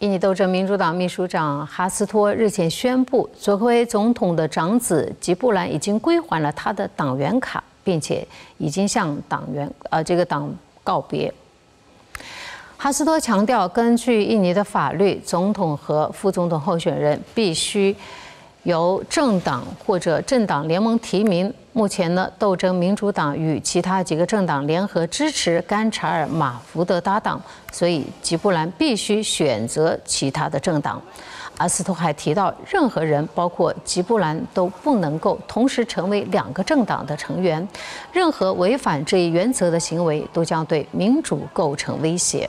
印尼斗争民主党秘书长哈斯托日前宣布，佐科维总统的长子吉布兰已经归还了他的党员卡，并且已经向党员呃这个党告别。哈斯托强调，根据印尼的法律，总统和副总统候选人必须。由政党或者政党联盟提名。目前呢，斗争民主党与其他几个政党联合支持甘查尔马福德搭档，所以吉布兰必须选择其他的政党。阿斯托还提到，任何人包括吉布兰都不能够同时成为两个政党的成员，任何违反这一原则的行为都将对民主构成威胁。